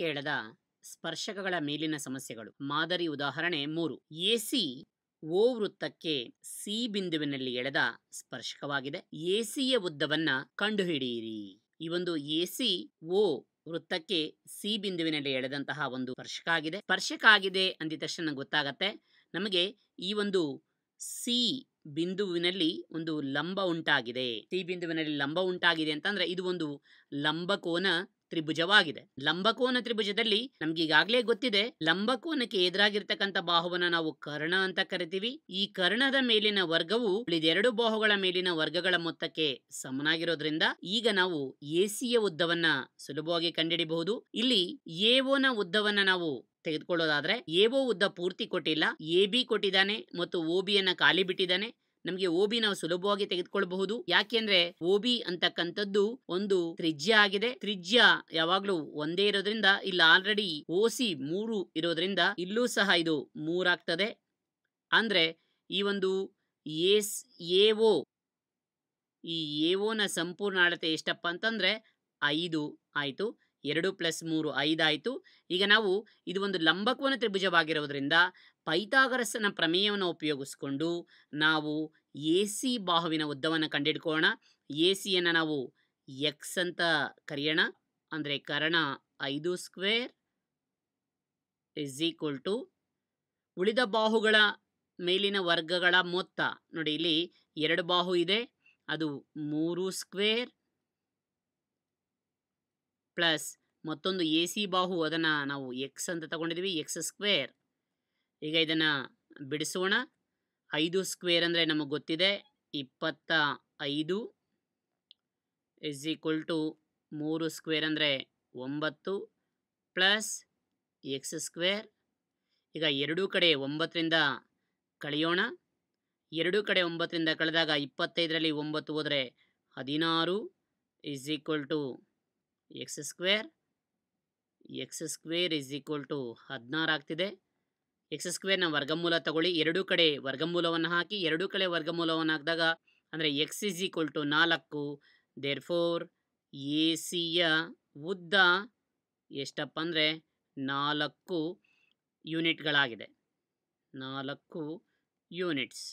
ಕೇಳದ ಸ್ಪರ್ಶಕಗಳ ಮೇಲಿನ ಸಮಸ್ಯೆಗಳು ಮಾದರಿ ಉದಾಹರಣೆ ಮೂರು ಎಸಿ ಓ ವೃತ್ತಕ್ಕೆ ಸಿ ಬಿಂದುವಿನಲ್ಲಿ ಎಳೆದ ಸ್ಪರ್ಶಕವಾಗಿದೆ ಎಸಿಯ ಉದ್ದವನ್ನ ಕಂಡುಹಿಡಿಯಿರಿ ಈ ಒಂದು ಎಸಿ ಓ ವೃತ್ತಕ್ಕೆ ಸಿ ಬಿಂದುವಿನಲ್ಲಿ ಎಳೆದಂತಹ ಒಂದು ಸ್ಪರ್ಶಕ ಆಗಿದೆ ಸ್ಪರ್ಶಕ ಆಗಿದೆ ಅಂದಿದ ತಕ್ಷಣ ಗೊತ್ತಾಗತ್ತೆ ನಮಗೆ ಈ ಒಂದು ಸಿ ಬಿಂದುವಿನಲ್ಲಿ ಒಂದು ಲಂಬ ಉಂಟಾಗಿದೆ ಸಿ ಬಿಂದುವಿನಲ್ಲಿ ಲಂಬ ಉಂಟಾಗಿದೆ ಅಂತಂದ್ರೆ ಇದು ಒಂದು ಲಂಬಕೋನ ತ್ರಿಭುಜವಾಗಿದೆ ಲಂಬಕೋನ ತ್ರಿಭುಜದಲ್ಲಿ ನಮ್ಗೆ ಈಗಾಗಲೇ ಗೊತ್ತಿದೆ ಲಂಬಕೋನಕ್ಕೆ ಎದುರಾಗಿರ್ತಕ್ಕಂಥ ಬಾಹುವನ್ನ ನಾವು ಕರ್ಣ ಅಂತ ಕರಿತೀವಿ ಈ ಕರ್ಣದ ಮೇಲಿನ ವರ್ಗವು ಉಳಿದೆರಡು ಬಾಹುಗಳ ಮೇಲಿನ ವರ್ಗಗಳ ಮೊತ್ತಕ್ಕೆ ಸಮನಾಗಿರೋದ್ರಿಂದ ಈಗ ನಾವು ಎಸಿಯ ಉದ್ದವನ್ನ ಸುಲಭವಾಗಿ ಕಂಡಿಡಿಬಹುದು ಇಲ್ಲಿ ಓನ ಉದ್ದವನ್ನ ನಾವು ತೆಗೆದುಕೊಳ್ಳೋದಾದ್ರೆ ಓ ಉದ್ದ ಪೂರ್ತಿ ಕೊಟ್ಟಿಲ್ಲ ಎ ಬಿ ಕೊಟ್ಟಿದ್ದಾನೆ ಮತ್ತು ಓಬಿಯನ್ನ ಬಿಯನ್ನ ಖಾಲಿ ಬಿಟ್ಟಿದ್ದಾನೆ ನಮಗೆ ಓಬಿ ನಾವು ಸುಲಭವಾಗಿ ತೆಗೆದುಕೊಳ್ಳಬಹುದು ಯಾಕೆಂದ್ರೆ ಓಬಿ ಅಂತಕ್ಕಂಥದ್ದು ಒಂದು ತ್ರಿಜ್ಯ ಆಗಿದೆ ತ್ರಿಜ್ಯ ಯಾವಾಗ್ಲೂ ಒಂದೇ ಇರೋದ್ರಿಂದ ಇಲ್ಲಿ ಆಲ್ರೆಡಿ ಸಿ ಮೂರು ಇರೋದ್ರಿಂದ ಇಲ್ಲೂ ಸಹ ಇದು ಮೂರಾಗ್ತದೆ ಅಂದ್ರೆ ಈ ಒಂದು ಎಸ್ ಎ ಈ ಎ ಒನ ಸಂಪೂರ್ಣ ಅಳತೆ ಎಷ್ಟಪ್ಪ ಅಂತಂದ್ರೆ ಐದು ಆಯಿತು ಎರಡು ಪ್ಲಸ್ ಮೂರು ಐದಾಯಿತು ಈಗ ನಾವು ಇದು ಒಂದು ಲಂಬಕೋನ ತ್ರಿಭುಜವಾಗಿರೋದ್ರಿಂದ ಪೈತಾಗರಸನ ಪ್ರಮೇಯವನ್ನು ಉಪಯೋಗಿಸ್ಕೊಂಡು ನಾವು ಎ ಸಿ ಬಾಹುವಿನ ಉದ್ದವನ್ನು ಕಂಡುಹಿಡ್ಕೋಣ ಎ ಸಿಯನ್ನು ನಾವು ಎಕ್ಸ್ ಅಂತ ಕರೆಯೋಣ ಅಂದರೆ ಕರ್ಣ ಐದು ಸ್ಕ್ವೇರ್ ಇಸ್ ಈಕ್ವಲ್ ಟು ಉಳಿದ ಬಾಹುಗಳ ಮೇಲಿನ ವರ್ಗಗಳ ಮೊತ್ತ ನೋಡಿ ಇಲ್ಲಿ ಎರಡು ಬಾಹು ಇದೆ ಅದು ಮೂರು ಸ್ಕ್ವೇರ್ ಪ್ಲಸ್ ಮತ್ತೊಂದು ಎ ಸಿ ಬಾಹು ಅದನ್ನು ನಾವು ಎಕ್ಸ್ ಅಂತ ತಗೊಂಡಿದ್ದೀವಿ ಎಕ್ಸ್ ಸ್ಕ್ವೇರ್ ಈಗ ಇದನ್ನು ಬಿಡಿಸೋಣ ಐದು ಸ್ಕ್ವೇರ್ ಅಂದರೆ ನಮಗೆ ಗೊತ್ತಿದೆ ಇಪ್ಪತ್ತ ಐದು ಇಸ್ ಈಕ್ವಲ್ ಟು ಮೂರು ಸ್ಕ್ವೇರ್ ಅಂದರೆ ಒಂಬತ್ತು ಪ್ಲಸ್ ಎಕ್ಸ್ ಸ್ಕ್ವೇರ್ ಈಗ ಎರಡೂ ಕಡೆ ಒಂಬತ್ತರಿಂದ ಕಳೆಯೋಣ ಎರಡೂ ಕಡೆ ಒಂಬತ್ತರಿಂದ ಕಳೆದಾಗ ಇಪ್ಪತ್ತೈದರಲ್ಲಿ ಒಂಬತ್ತು ಹೋದರೆ ಹದಿನಾರು is equal to X square X square is equal to ಹದಿನಾರು ಆಗ್ತಿದೆ ಎಕ್ಸ್ ಸ್ಕ್ವೇರ್ನ ವರ್ಗಮೂಲ ತಗೊಳ್ಳಿ ಎರಡೂ ಕಡೆ ವರ್ಗಮೂಲವನ್ನು ಹಾಕಿ ಎರಡೂ ಕಡೆ ವರ್ಗಮೂಲವನ್ನು ಹಾಕಿದಾಗ ಅಂದರೆ ಎಕ್ಸ್ ಇಸ್ ಈಕ್ವಲ್ ಟು ನಾಲ್ಕು ದೇರ್ ಫೋರ್ ಎ ಸಿಯ ಉದ್ದ ಎಷ್ಟಪ್ಪ ಅಂದರೆ ನಾಲ್ಕು ಯೂನಿಟ್ಗಳಾಗಿದೆ ನಾಲ್ಕು ಯೂನಿಟ್ಸ್